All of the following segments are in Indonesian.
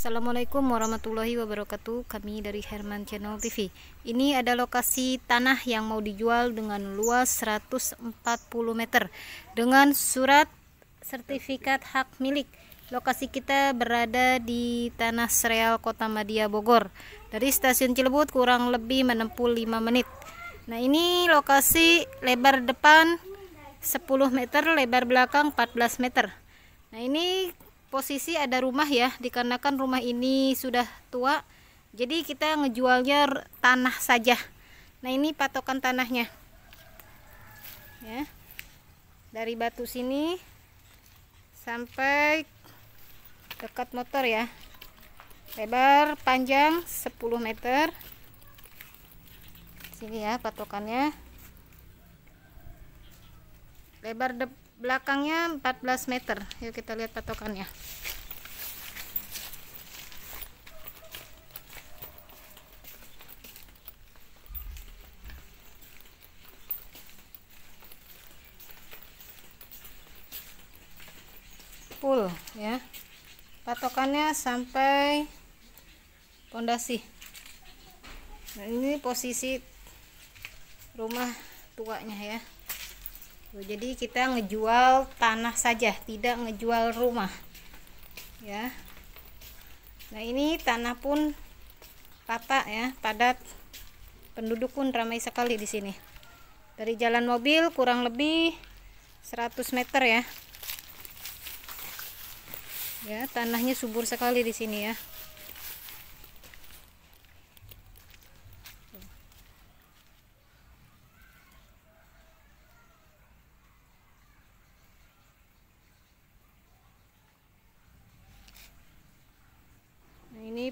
Assalamualaikum warahmatullahi wabarakatuh Kami dari Herman Channel TV Ini ada lokasi tanah yang mau dijual dengan luas 140 meter Dengan surat sertifikat hak milik Lokasi kita berada di Tanah Sereal Kota Madia Bogor Dari stasiun Cilebut kurang lebih menempuh 5 menit Nah ini lokasi lebar depan 10 meter, lebar belakang 14 meter Nah ini posisi ada rumah ya dikarenakan rumah ini sudah tua jadi kita ngejualnya tanah saja nah ini patokan tanahnya ya dari batu sini sampai dekat motor ya lebar panjang 10 meter sini ya patokannya lebar de belakangnya 14 meter yuk kita lihat patokannya full ya patokannya sampai pondasi nah, ini posisi rumah tuanya ya jadi kita ngejual tanah saja tidak ngejual rumah ya nah ini tanah pun rata ya padat penduduk pun ramai sekali di sini dari jalan mobil kurang lebih 100 meter ya ya tanahnya subur sekali di sini ya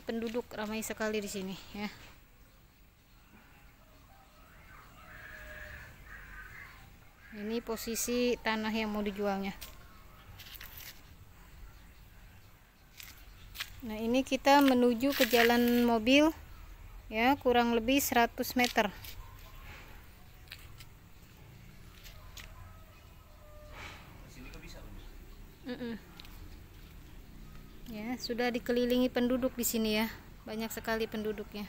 penduduk ramai sekali di sini ya ini posisi tanah yang mau dijualnya nah ini kita menuju ke jalan mobil ya kurang lebih 100 meter Mm -mm. Ya. sudah dikelilingi penduduk di sini ya banyak sekali penduduknya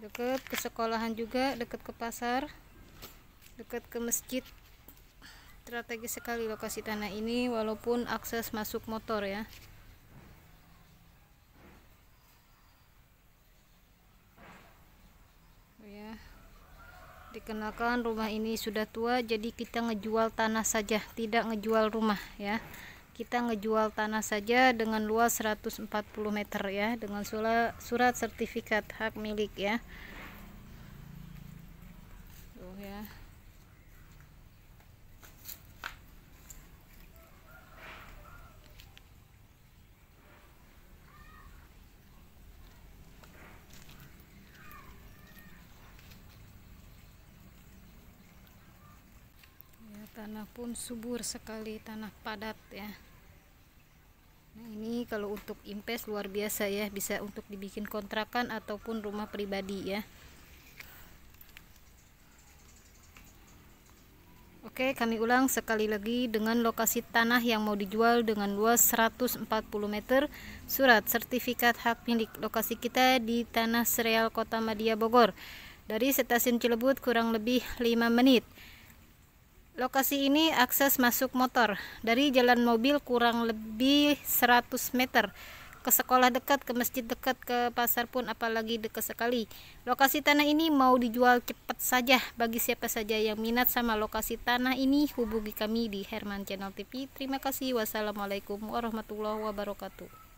dekat ke sekolahan juga dekat ke pasar dekat ke masjid strategis sekali lokasi tanah ini walaupun akses masuk motor ya kenalkan rumah ini sudah tua jadi kita ngejual tanah saja tidak ngejual rumah ya kita ngejual tanah saja dengan luas 140 meter ya dengan surat sertifikat hak milik ya tanah pun subur sekali tanah padat ya nah ini kalau untuk impes luar biasa ya bisa untuk dibikin kontrakan ataupun rumah pribadi ya Oke kami ulang sekali lagi dengan lokasi tanah yang mau dijual dengan luas 140 meter surat sertifikat hak milik lokasi kita di tanah sereal kota Madia Bogor dari stasiun Cilebut kurang lebih 5 menit Lokasi ini akses masuk motor dari jalan mobil kurang lebih 100 meter. Ke sekolah dekat, ke masjid dekat, ke pasar pun apalagi dekat sekali. Lokasi tanah ini mau dijual cepat saja. Bagi siapa saja yang minat sama lokasi tanah ini, hubungi kami di Herman Channel TV. Terima kasih. Wassalamualaikum warahmatullahi wabarakatuh.